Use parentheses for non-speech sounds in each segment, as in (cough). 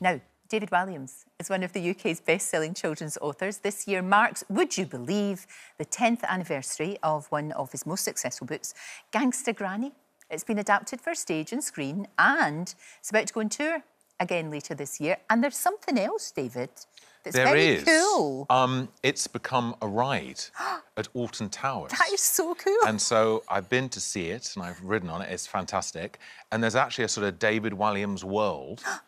Now, David Walliams is one of the UK's best selling children's authors. This year marks, would you believe, the 10th anniversary of one of his most successful books, Gangster Granny. It's been adapted for stage and screen and it's about to go on tour again later this year. And there's something else, David, that's there very is. cool. Um, it's become a ride (gasps) at Alton Towers. That is so cool. And so I've been to see it and I've ridden on it. It's fantastic. And there's actually a sort of David Walliams world (gasps)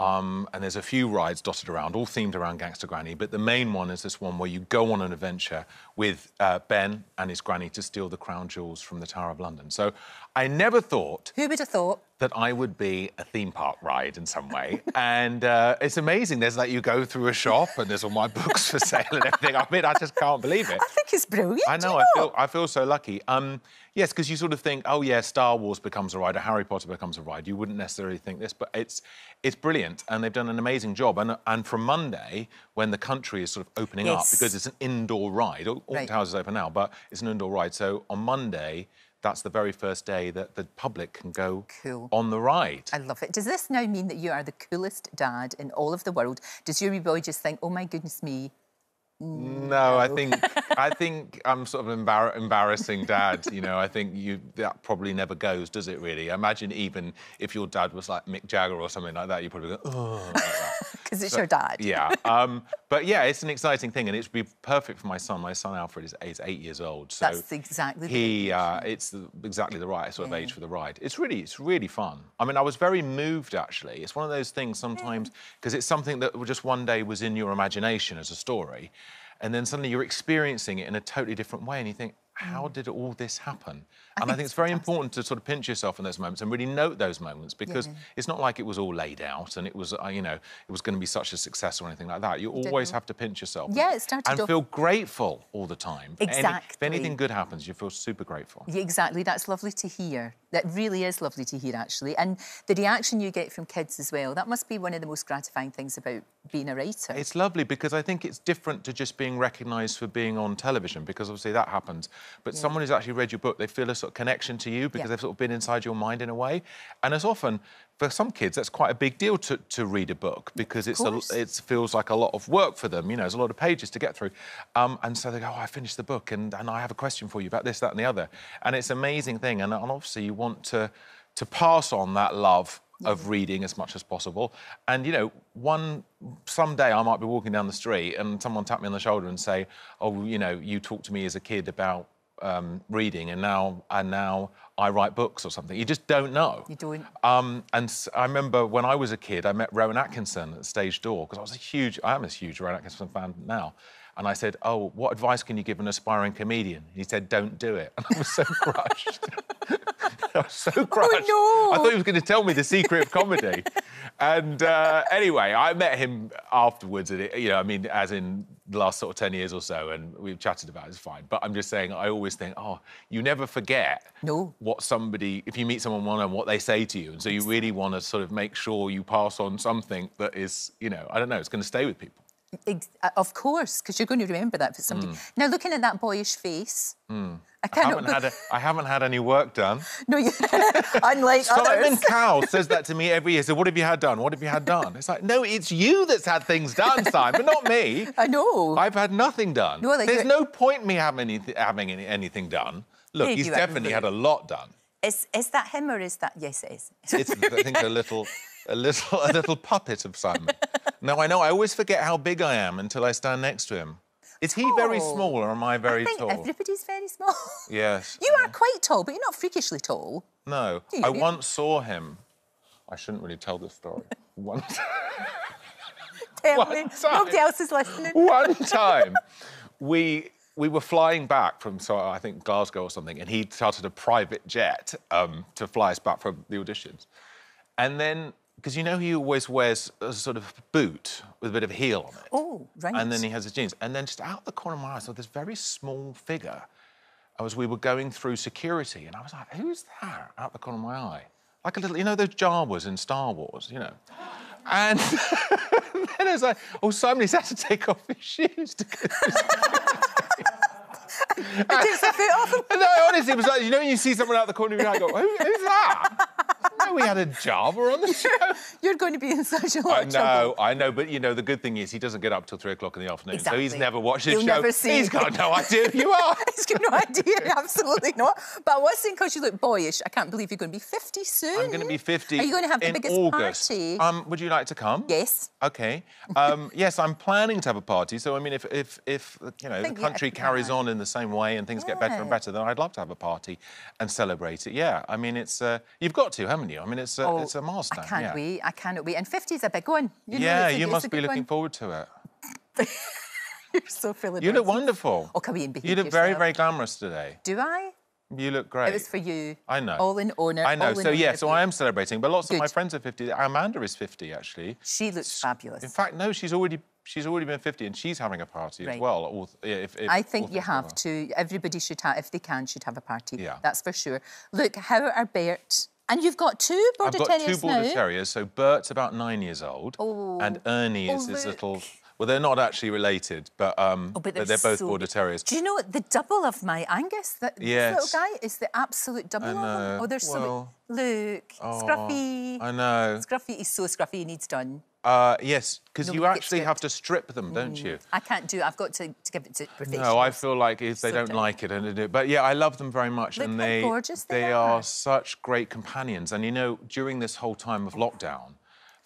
Um, and there's a few rides dotted around, all themed around Gangster Granny. But the main one is this one where you go on an adventure with uh, Ben and his granny to steal the crown jewels from the Tower of London. So I never thought. Who would have thought? that I would be a theme park ride in some way. (laughs) and uh, it's amazing. There's like you go through a shop and there's all my books for sale and everything. I mean, I just can't believe it. I think it's brilliant. I know. I feel I feel so lucky. Um, yes, because you sort of think, oh yeah, Star Wars becomes a ride, or Harry Potter becomes a ride. You wouldn't necessarily think this, but it's it's brilliant, and they've done an amazing job. And and from Monday, when the country is sort of opening yes. up, because it's an indoor ride. All, all right. houses open now, but it's an indoor ride. So on Monday that's the very first day that the public can go cool. on the ride. I love it. Does this now mean that you are the coolest dad in all of the world? Does your wee boy just think, oh my goodness me? No, no I think I think I'm sort of embar embarrassing dad. You know, I think you that probably never goes, does it? Really? imagine even if your dad was like Mick Jagger or something like that, you probably go, oh. Like because (laughs) it's so, your dad. yeah. Um, but yeah, it's an exciting thing, and it should be perfect for my son. My son Alfred is eight, eight years old, so that's exactly he. Uh, it's the, exactly the right sort of age for the ride. It's really, it's really fun. I mean, I was very moved actually. It's one of those things sometimes because yeah. it's something that just one day was in your imagination as a story, and then suddenly you're experiencing it in a totally different way, and you think, how mm. did all this happen? I and I think it's, very fantastic. important to sort of pinch yourself in those moments and really note those moments because yeah. it's not like it was all laid out and it was, uh, you know, it was going to be such a success or anything like that. You always have to pinch yourself. Yeah, it started And off... feel grateful all the time. Exactly. Any, if anything good happens, you feel super grateful. Yeah, exactly. That's lovely to hear that really is lovely to hear, actually. And the reaction you get from kids as well, that must be one of the most gratifying things about being a writer. It's lovely because I think it's different to just being recognised for being on television, because obviously that happens. But yeah. someone who's actually read your book, they feel a sort of connection to you because yeah. they've sort of been inside your mind in a way. And as often, for some kids, that's quite a big deal to, to read a book because it's a, it feels like a lot of work for them. You know, there's a lot of pages to get through. Um, and so they go, oh, I finished the book and, and I have a question for you about this, that, and the other. And it's an amazing thing. And, and obviously, you want to, to pass on that love of reading as much as possible. And you know, one someday I might be walking down the street and someone tap me on the shoulder and say, "Oh, you know, you talked to me as a kid about um, reading, and now and now I write books or something. You just don't know. You don't. Um, and I remember when I was a kid, I met Rowan Atkinson at stage door because I was a huge, I am a huge Rowan Atkinson fan now. And I said, Oh, what advice can you give an aspiring comedian? And he said, Don't do it. (laughs) And I was so crushed. (laughs) I was so oh, crushed. Oh, no. I thought he was going to tell me the secret of comedy. (laughs) and uh, anyway, I met him afterwards, and it, you know, I mean, as in the last sort of 10 years or so, and we've chatted about it, it's fine. But I'm just saying, I always think, oh, you never forget no. what somebody, if you meet someone one on what they say to you. And so you really want to sort of make sure you pass on something that is, you know, I don't know, it's going to stay with people. Uh, of course, because you're going to remember that for somebody. Mm. Now, looking at that boyish face, mm. I cannot. I haven't, a, I haven't, had any work done. no, you... (laughs) unlike Simon others. Cowell says that to me every year. So, what have you had done? What have you had done? It's like, no, it's you that's had things done, Simon, not me. (laughs) I know. I've had nothing done. No, like There's you're... no point me having, any, having any, anything done. Look, Did he's definitely had a lot done. Is is that him or is that? Yes, it is. It's I think a little. (laughs) a little, a little puppet of Simon. Now, I know I always forget how big I am until I stand next to him. Is he very oh. small or am I very I think tall? Everybody's very small. (laughs) Yes. You uh, are quite tall, but you're not freakishly tall. No. You? I once saw him. I shouldn't really tell this story. (laughs) once. Nobody else is listening. One (laughs) time, we we were flying back from, so I think Glasgow or something, and he started a private jet um, to fly us back from the auditions. And then because you know he always wears a sort of boot with a bit of a heel on it. Oh, right. And then he has his jeans. And then just out the corner of my eye, I saw this very small figure as we were going through security. And I was like, who's that out the corner of my eye? Like a little, you know, those Jawas in Star Wars, you know. And (laughs) then I was like, oh, somebody's had to take off his shoes to go." (laughs) it fit off? (laughs) No, honestly, it was like, you know, when you see someone out the corner of your eye, go, Who, who's that? know we had a job. We're on the (laughs) show. You're going to be in such a lot I know, I know, but you know, the good thing is he doesn't get up till three o'clock in the afternoon, exactly. so he's never watched this You'll show. Never see. He's got no idea who you (laughs) are. he's got no idea, (laughs) absolutely not. But I was saying, because you look boyish, I can't believe you're going to be 50 soon. I'm going to be 50. Are you going to have the biggest August. party? Um, would you like to come? Yes. Okay. Um, yes, I'm planning to have a party. So I mean, if if if you know the country carries on in the same way and things yeah. get better and better, then I'd love to have a party and celebrate it. Yeah. I mean, it's uh, you've got to, haven't you? I mean, it's a, oh, it's a milestone. I can't yeah. wait. I cannot wait. And 50 is a big one. You yeah, a, you must be looking one. forward to it. (laughs) You're so feeling. You look wonderful. Oh, come in. You look yourself. very, very glamorous today. Do I? You look great. It was for you. I know. All in honour. I know. So yeah, so I am celebrating, but lots Good. of my friends are 50. Amanda is 50 actually. She looks S fabulous. In fact, no, she's already she's already been 50 and she's having a party right. as well. If, if, I think you have well. to. Everybody should have, if they can, should have a party. Yeah. That's for sure. Look, how are Bert and you've got two border I've got terriers two border now. terriers. So Bert's about nine years old, oh. and Ernie is oh, his little. Well, they're not actually related, but, um, oh, but, they're, they're both border terriers. Do you know the double of my Angus? That yes. this little guy is the absolute double of them. Oh, they're well... so look, oh, Scruffy. I know. Scruffy is so Scruffy. He needs done. Uh, yes, because you actually have to strip them, don't mm. you? I can't do. It. I've got to, to give it to professionals. No, I feel like if they so don't like it, and do. But yeah, I love them very much, Look and they gorgeous they, they are. are such great companions. And you know, during this whole time of lockdown,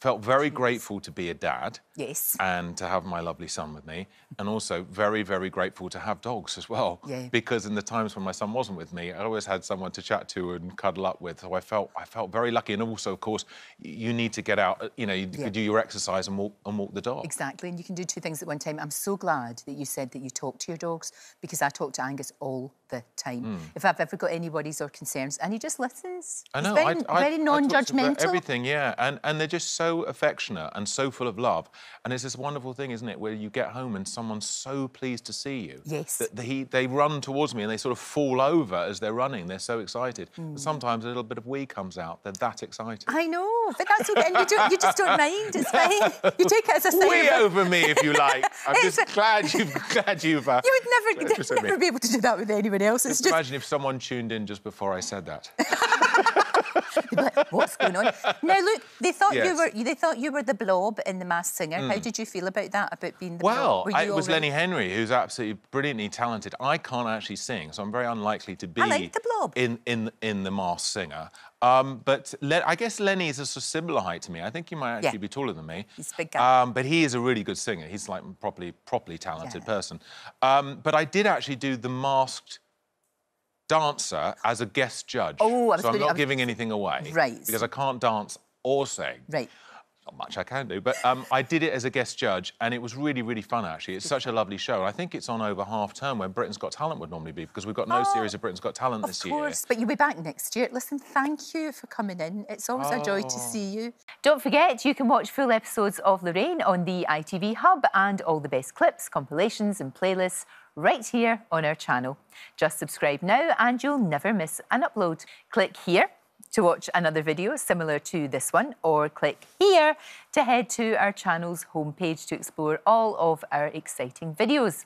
felt very grateful to be a dad. Yes. And to have my lovely son with me. And also very, very grateful to have dogs as well. Yeah. Because in the times when my son wasn't with me, I always had someone to chat to and cuddle up with. So I felt I felt very lucky. And also, of course, you need to get out, uh, you know, you yeah. do your exercise and walk and walk the dog. Exactly. And you can do two things at one time. I'm so glad that you said that you talk to your dogs because I talk to Angus all the time. Mm. If I've ever got anybody's or concerns, and he just listens. I know. He's very, I, I, very non-judgmental. everything, yeah, and and they're just so affectionate and so full of love. And it's this wonderful thing, isn't it, where you get home and someone's so pleased to see you. Yes. That they they run towards me and they sort of fall over as they're running. They're so excited. Mm. Sometimes a little bit of wee comes out. They're that excited. I know, but that's okay. and you, do, you just don't mind. It's (laughs) fine. You take it as a sign. Wee over me if you like. I'm (laughs) just glad you've (laughs) glad you've. Uh, you would never, never be able to do that with anyone somebody Just, (laughs) just imagine if someone tuned in just before I said that. (laughs) like, What's going on? Now look, they thought yes. you were they thought you were the blob in the Masked Singer. Mm. How hmm. did you feel about that? About being the well, blob? Well, it was Lenny Henry, who's absolutely brilliantly talented. I can't actually sing, so I'm very unlikely to be like the blob in in in the Masked Singer. Um, but I guess Lenny is a sort of similar height to me. I think he might actually yeah. be taller than me. He's big guy. Um, but he is a really good singer. He's like properly properly talented yeah. person. Um, but I did actually do the Masked dancer as a guest judge. Oh, So I'm not I giving anything away. Right. Because I can't dance or sing. Right not much I can do, but um, I did it as a guest judge, and it was really, really fun. Actually, it's such a lovely show, I think it's on over half term when Britain's Got Talent would normally be because we've got no ah, series of Britain's Got Talent this year. Of course, but you'll be back next year. Listen, thank you for coming in. It's always oh. a joy to oh. see you. Don't forget, you can watch full episodes of Lorraine on the ITV Hub and all the best clips, compilations, and playlists right here on our channel. Just subscribe now, and you'll never miss an upload. Click here to watch another video similar to this one, or click here to head to our channel's homepage to explore all of our exciting videos.